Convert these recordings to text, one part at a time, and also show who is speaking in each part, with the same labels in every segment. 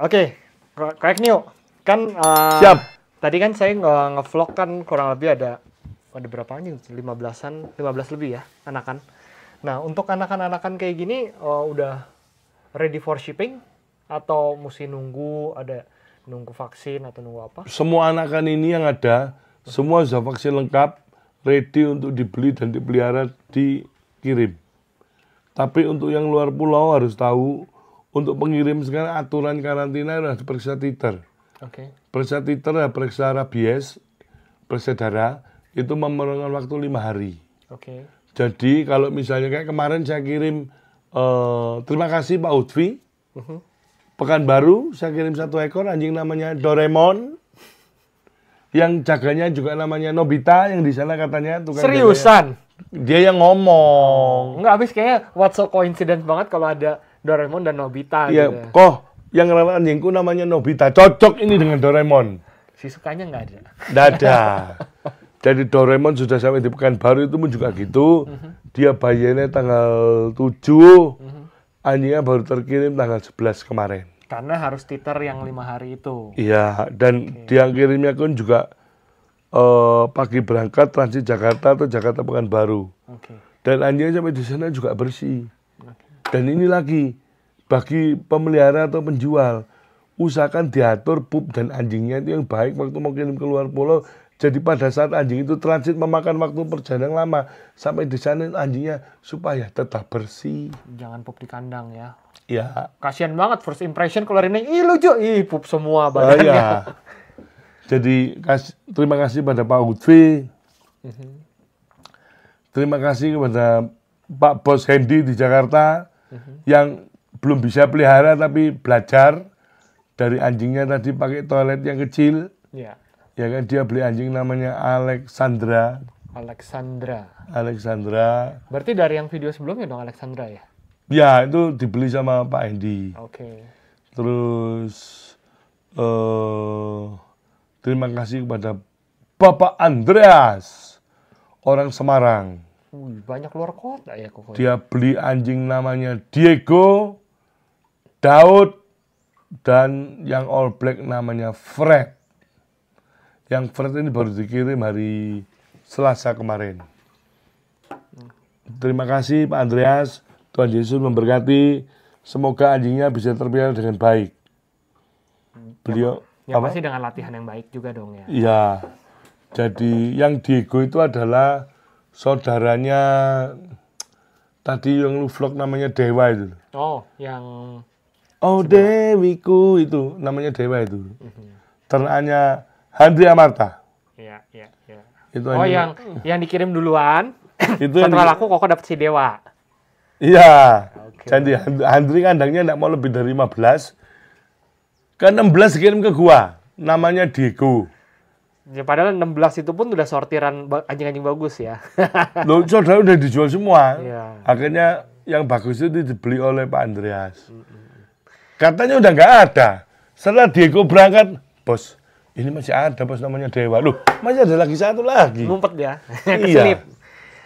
Speaker 1: Oke, okay. New, kan uh, siap. Tadi kan saya nge ngevlog kan kurang lebih ada ada berapa anjing? 15-an, 15 lebih ya, anakan. Nah, untuk anakan-anakan kayak gini uh, udah ready for shipping atau mesti nunggu ada nunggu vaksin atau nunggu apa?
Speaker 2: Semua anakan ini yang ada, semua sudah vaksin lengkap, ready untuk dibeli dan dipelihara dikirim. Tapi untuk yang luar pulau harus tahu untuk pengirim sekarang aturan karantina harus periksa titer. Oke. Okay. Periksa titer, periksa rabies, periksa darah itu memerlukan waktu lima hari. Oke. Okay. Jadi kalau misalnya kayak kemarin saya kirim uh, terima kasih Pak Utfi. Uh-huh. Mhm. Pekanbaru saya kirim satu ekor anjing namanya Doremon, Yang jaganya juga namanya Nobita yang di sana katanya tukang Seriusan? Ya. Dia yang ngomong.
Speaker 1: Nggak habis kayaknya what's so coincidence banget kalau ada Doraemon dan Nobita iya, gitu.
Speaker 2: kok yang rela anjingku namanya Nobita. Cocok ini dengan Doraemon.
Speaker 1: Si sukanya nggak ada.
Speaker 2: Nggak ada. Jadi Doraemon sudah sampai di Pekanbaru itu pun juga gitu. Mhm. Dia bayarnya tanggal 7, mhm. anjingnya baru terkirim tanggal 11 kemarin.
Speaker 1: Karena harus titer yang lima hari itu.
Speaker 2: Iya, dan okay. dia kirimnya pun juga uh, pagi berangkat transit Jakarta atau Jakarta Pekanbaru. Okay. Dan anjingnya sampai di sana juga bersih. Dan ini lagi, bagi pemelihara atau penjual, usahakan diatur pup dan anjingnya itu yang baik waktu mau kirim keluar pulau. Jadi pada saat anjing itu transit memakan waktu perjalanan lama sampai di sana anjingnya supaya tetap bersih.
Speaker 1: Jangan pup di kandang ya. Ya. Kasihan banget first impression keluar ini, ih lucu, ih pup semua oh, badannya. Oh, ya.
Speaker 2: Jadi kas, terima kasih pada Pak Utfi. Mhm. Terima kasih kepada Pak Bos Hendy di Jakarta yang belum bisa pelihara tapi belajar dari anjingnya tadi pakai toilet yang kecil. Ya. Ya kan dia beli anjing namanya Alexandra.
Speaker 1: Alexandra.
Speaker 2: Alexandra.
Speaker 1: Berarti dari yang video sebelumnya dong Alexandra ya?
Speaker 2: Ya itu dibeli sama Pak Endi. Oke. Okay. Terus uh, terima kasih kepada Bapak Andreas orang Semarang.
Speaker 1: Wih, banyak luar kota ya kok. Dia
Speaker 2: beli anjing namanya Diego, Daud, dan yang All Black namanya Fred. Yang Fred ini baru dikirim hari Selasa kemarin. Terima kasih Pak Andreas. Tuhan Yesus memberkati. Semoga anjingnya bisa terpilih dengan baik. Beliau ya, apa? sih
Speaker 1: dengan latihan yang baik juga dong ya.
Speaker 2: Iya. Jadi yang Diego itu adalah saudaranya tadi yang lu vlog namanya Dewa itu.
Speaker 1: Oh, yang
Speaker 2: Oh Sebenernya. Dewiku itu namanya Dewa itu. Mm -hmm. Ternaknya Handri Amarta.
Speaker 1: Iya, iya, iya. Itu oh, yang yang yang dikirim duluan. itu setelah aku kok dapat si Dewa.
Speaker 2: Iya. Okay. Jadi Handri kandangnya enggak mau lebih dari 15. Ke 16 kirim ke gua. Namanya Diego.
Speaker 1: Ya, padahal 16 itu pun sudah sortiran anjing-anjing bagus ya.
Speaker 2: Loh, saudara udah dijual semua. Ya. Akhirnya yang bagus itu dibeli oleh Pak Andreas. Katanya udah nggak ada. Setelah Diego berangkat, bos, ini masih ada bos namanya Dewa. Loh, masih ada lagi satu lagi. Mumpet
Speaker 1: ya, iya.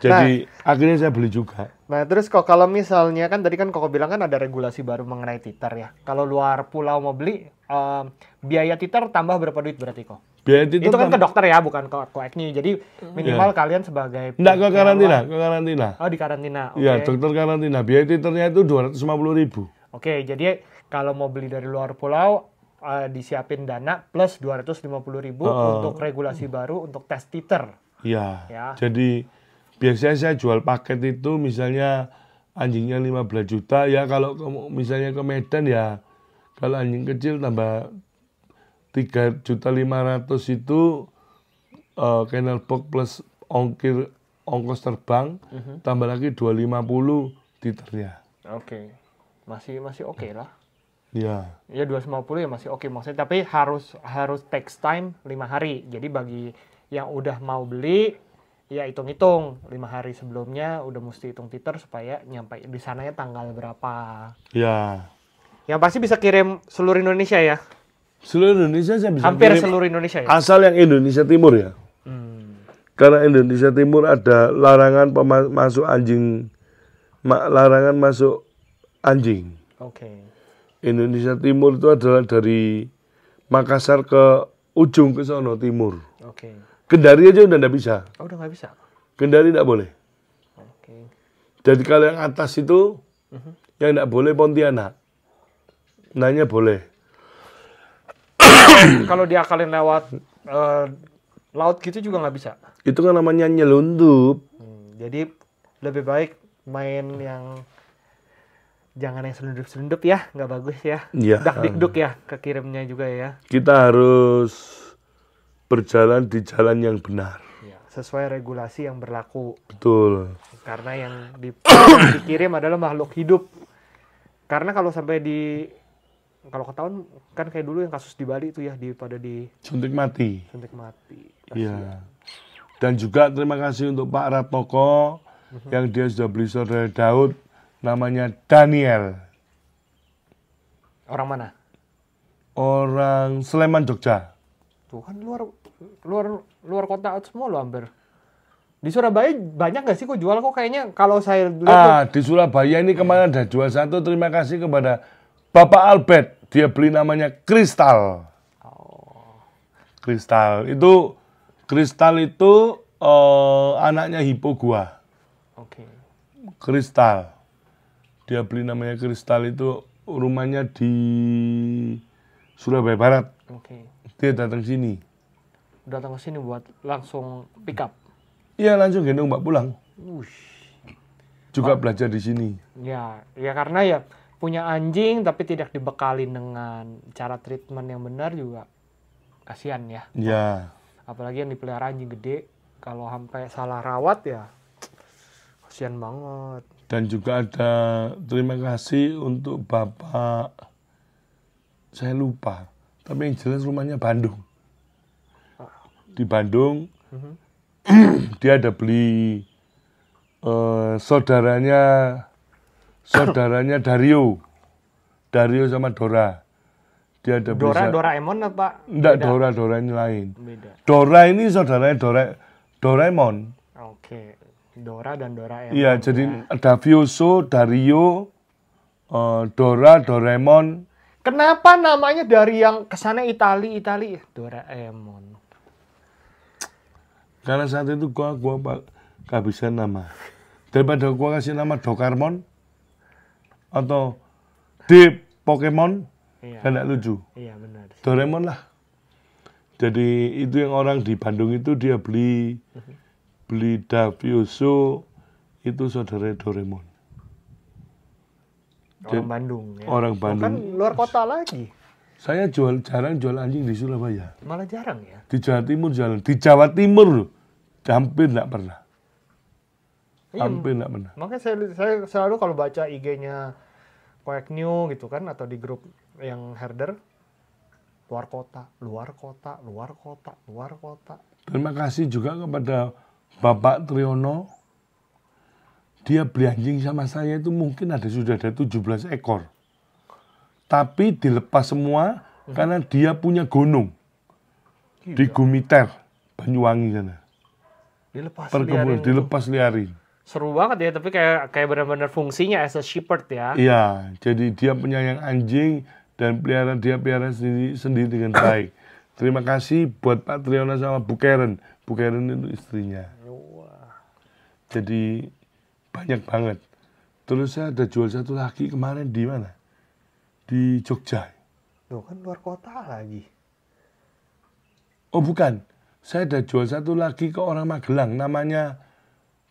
Speaker 1: Jadi
Speaker 2: nah, akhirnya saya beli juga.
Speaker 1: Nah terus kok kalau misalnya kan tadi kan kok bilang kan ada regulasi baru mengenai titer ya. Kalau luar pulau mau beli, um, biaya titer tambah berapa duit berarti kok?
Speaker 2: Diet itu, itu kan, ke dokter
Speaker 1: ya, bukan ke koeknya. Jadi minimal yeah. kalian sebagai Enggak
Speaker 2: ke karantina, ke karantina.
Speaker 1: Oh, di karantina. Iya, okay. dokter
Speaker 2: karantina. Biaya titernya itu 250 ribu.
Speaker 1: Oke, okay, jadi kalau mau beli dari luar pulau uh, disiapin dana plus 250 ribu uh, untuk regulasi baru untuk tes titer.
Speaker 2: Iya. Yeah. Jadi biasanya saya jual paket itu misalnya anjingnya 15 juta ya kalau ke, misalnya ke Medan ya kalau anjing kecil tambah tiga juta lima ratus itu uh, eh, Canal Box plus ongkir ongkos terbang uh mhm. -huh. tambah lagi puluh titernya.
Speaker 1: Oke. Okay. Masih masih oke okay lah. ya Ya dua lima puluh ya masih oke okay. maksudnya tapi harus harus text time lima hari. Jadi bagi yang udah mau beli ya hitung-hitung lima hari sebelumnya udah mesti hitung titer supaya nyampe di sananya tanggal berapa. ya Yang pasti bisa kirim seluruh Indonesia ya. Seluruh Indonesia saya bisa Hampir kirim, seluruh Indonesia ya? Asal
Speaker 2: yang Indonesia Timur ya. Hmm. Karena Indonesia Timur ada larangan masuk anjing, larangan masuk anjing. Oke. Okay. Indonesia Timur itu adalah dari Makassar ke ujung ke sono timur. Oke. Okay. Kendari aja udah nggak bisa. Oh, udah nggak bisa. Kendari nggak boleh. Oke. Okay. Jadi kalau yang atas itu, uh mhm. -huh. yang nggak boleh Pontianak. Nanya boleh
Speaker 1: kalau diakalin lewat uh, laut gitu juga nggak bisa.
Speaker 2: Itu kan namanya nyelundup.
Speaker 1: Hmm, jadi lebih baik main yang jangan yang selundup-selundup ya, nggak bagus ya. Iya. ya Dak dikduk ya, kekirimnya juga ya.
Speaker 2: Kita harus berjalan di jalan yang benar.
Speaker 1: Iya, sesuai regulasi yang berlaku. Betul. Karena yang dikirim adalah makhluk hidup. Karena kalau sampai di kalau ketahuan kan kayak dulu yang kasus di Bali itu ya di pada di suntik mati suntik mati
Speaker 2: iya dan juga terima kasih untuk Pak Ratoko uh-huh. yang dia sudah beli saudara Daud namanya Daniel orang mana orang Sleman Jogja
Speaker 1: Tuhan luar luar luar kota semua lo hampir di Surabaya banyak gak sih kok jual kok kayaknya kalau saya ah
Speaker 2: tuh... di Surabaya ini kemarin ada jual satu terima kasih kepada Bapak Albert, dia beli namanya Kristal. Oh. Kristal itu Kristal itu uh, anaknya Hippo gua. Oke. Okay. Kristal. Dia beli namanya Kristal itu rumahnya di Surabaya Barat. Oke. Okay. Dia datang sini.
Speaker 1: Datang ke sini buat langsung pick up.
Speaker 2: Iya, langsung gendong Mbak pulang.
Speaker 1: Ush. Juga oh.
Speaker 2: belajar di sini.
Speaker 1: Ya, ya karena ya punya anjing tapi tidak dibekali dengan cara treatment yang benar juga kasihan ya. Iya. Apalagi yang dipelihara anjing gede kalau sampai salah rawat ya kasihan banget.
Speaker 2: Dan juga ada terima kasih untuk Bapak saya lupa, tapi yang jelas rumahnya Bandung. Di Bandung uh-huh. dia ada beli uh, saudaranya saudaranya Dario. Dario sama Dora. Dia ada Dora, bisa... Doraemon
Speaker 1: apa? Enggak, Dora,
Speaker 2: Dora ini lain. Beda. Dora ini saudaranya Dora, Doraemon.
Speaker 1: Oke. Dora dan Doraemon. Iya,
Speaker 2: ya. jadi ya. Davioso, Dario, uh, Dora, Doraemon.
Speaker 1: Kenapa namanya dari yang kesana Itali, Itali, Doraemon?
Speaker 2: Karena saat itu gua gua kehabisan nama. Daripada gua kasih nama Dokarmon, atau di Pokemon
Speaker 1: iya. kan lucu. Iya benar.
Speaker 2: Doraemon lah. Jadi itu yang orang di Bandung itu dia beli mhm. beli Davioso itu saudara Doraemon.
Speaker 1: Orang Bandung. Ya. Orang Bandung. Bukan luar kota lagi.
Speaker 2: Saya jual jarang jual anjing di Surabaya.
Speaker 1: Malah jarang ya.
Speaker 2: Di Jawa Timur jarang. Di Jawa Timur loh, hampir nggak pernah. Iya, hampir nggak pernah.
Speaker 1: Makanya saya, saya selalu kalau baca IG-nya Koyak New gitu kan atau di grup yang herder luar kota, luar kota, luar kota, luar kota.
Speaker 2: Terima kasih juga kepada Bapak Triono. Dia beli anjing sama saya itu mungkin ada sudah ada 17 ekor. Tapi dilepas semua hmm. karena dia punya gunung. Gitu. Di Gumiter, Banyuwangi sana.
Speaker 1: Dilepas liarin. Dilepas liarin seru banget ya tapi kayak kayak benar-benar fungsinya as a shepherd ya
Speaker 2: iya jadi dia penyayang anjing dan pelihara dia pelihara sendiri sendiri dengan baik terima kasih buat Pak Triana sama Bu Karen Bu Karen itu istrinya jadi banyak banget terus saya ada jual satu lagi kemarin di mana di Jogja Loh kan luar kota lagi oh bukan saya ada jual satu lagi ke orang Magelang namanya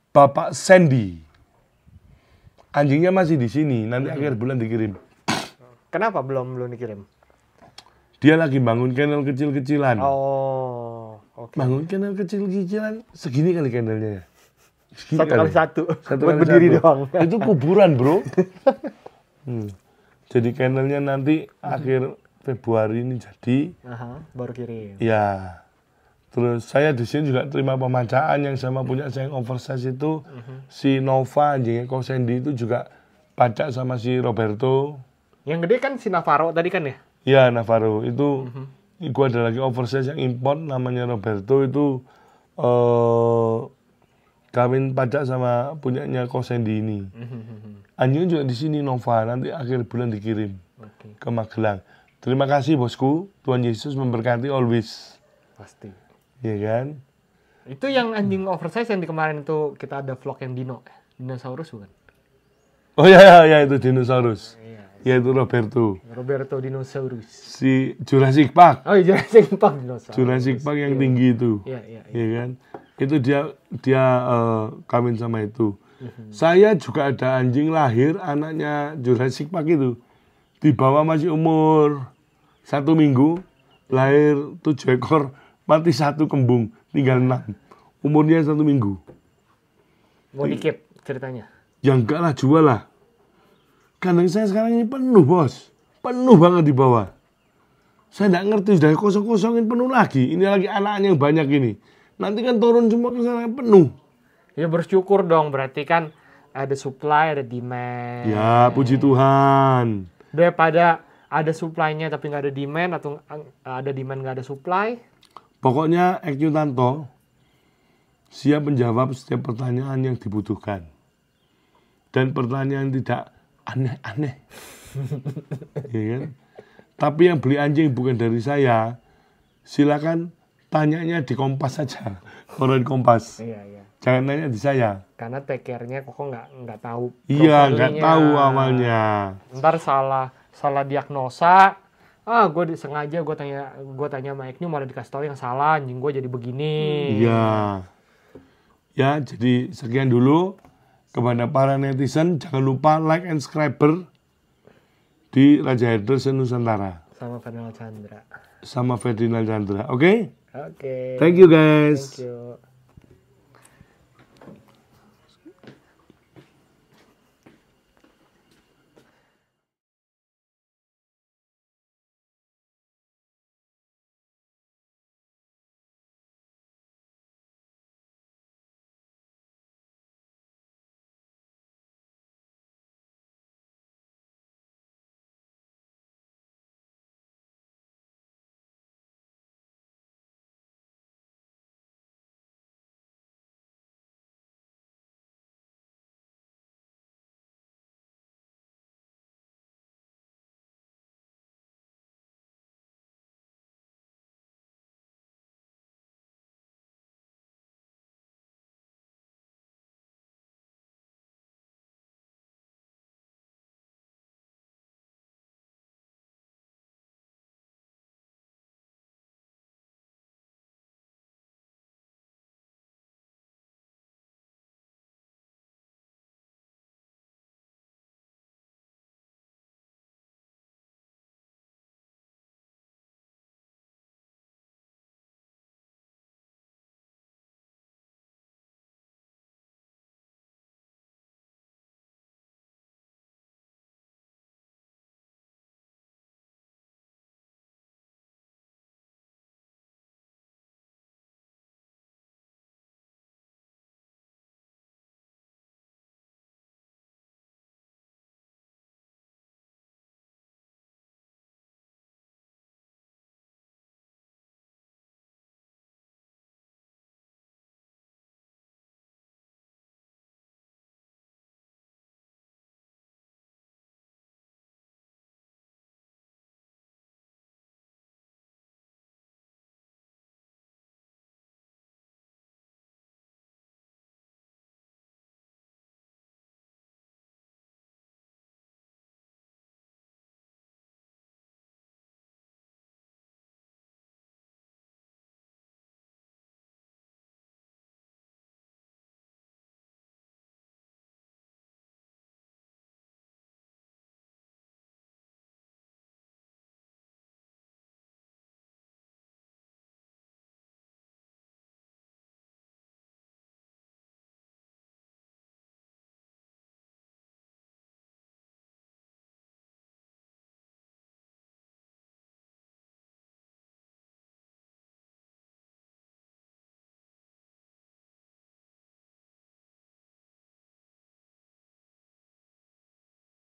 Speaker 2: Bapak Sandy. Anjingnya masih di sini, nanti hmm. akhir bulan dikirim.
Speaker 1: Kenapa belum belum dikirim?
Speaker 2: Dia lagi bangun kennel kecil-kecilan.
Speaker 1: Oh, oke. Okay. Bangun
Speaker 2: kennel kecil-kecilan, segini kali kennelnya. Segini satu kali, satu.
Speaker 1: Satu kali berdiri satu. doang.
Speaker 2: Itu kuburan, bro. hmm. Jadi kennelnya nanti akhir Februari ini jadi.
Speaker 1: Aha, baru kirim.
Speaker 2: Ya Terus saya di sini juga terima pemajaan yang sama punya saya yang oversize itu uh -huh. si Nova anjingnya kok Sandy itu juga pajak sama si Roberto.
Speaker 1: Yang gede kan si Navarro tadi kan ya?
Speaker 2: Iya Navarro itu uh -huh. gua ada lagi oversize yang import namanya Roberto itu eh kawin pajak sama punyanya kok Sandy ini.
Speaker 1: mm
Speaker 2: Anjingnya juga di sini Nova nanti akhir bulan dikirim okay. ke Magelang. Terima kasih bosku, Tuhan Yesus memberkati always. Pasti. Iya kan?
Speaker 1: Itu yang anjing oversize yang di kemarin itu kita ada vlog yang dino, dinosaurus bukan?
Speaker 2: Oh iya iya ya, itu dinosaurus. Oh, iya. Ya itu Roberto.
Speaker 1: Roberto dinosaurus.
Speaker 2: Si Jurassic Park. Oh iya,
Speaker 1: Jurassic Park dinosaurus.
Speaker 2: Jurassic Park yang iya. tinggi itu. Iya iya. Iya ya, kan? Itu dia dia uh, kawin sama itu. Mhm. Saya juga ada anjing lahir anaknya Jurassic Park itu. di bawah masih umur satu minggu, lahir tujuh ekor mati satu kembung, tinggal enam. Umurnya satu minggu.
Speaker 1: Mau dikit ceritanya?
Speaker 2: Ya enggak lah, jual lah. Kandang saya sekarang ini penuh bos. Penuh banget di bawah. Saya enggak ngerti, sudah kosong-kosongin penuh lagi. Ini lagi anaknya yang banyak ini.
Speaker 1: Nanti kan turun semua ke sana penuh. Ya bersyukur dong, berarti kan ada supply, ada demand. Ya,
Speaker 2: puji Tuhan.
Speaker 1: Daripada ada supply-nya tapi nggak ada demand atau eh, ada demand nggak ada supply,
Speaker 2: Pokoknya Tanto siap menjawab setiap pertanyaan yang dibutuhkan. Dan pertanyaan tidak aneh-aneh. ya kan? Tapi yang beli anjing bukan dari saya. Silakan tanyanya di Kompas saja. Koran Kompas. Iya, iya. Jangan nanya di saya.
Speaker 1: Karena tekernya kok nggak nggak tahu. Iya, nggak tahu awalnya. Ntar salah salah diagnosa, ah gue disengaja gue tanya gue tanya Mike nya malah dikasih tahu yang salah anjing gue jadi begini hmm, iya
Speaker 2: ya jadi sekian dulu kepada para netizen jangan lupa like and subscribe di Raja Hairdresser Nusantara
Speaker 1: sama Ferdinand Chandra
Speaker 2: sama Ferdinand Chandra oke okay?
Speaker 1: oke okay. thank you guys thank you.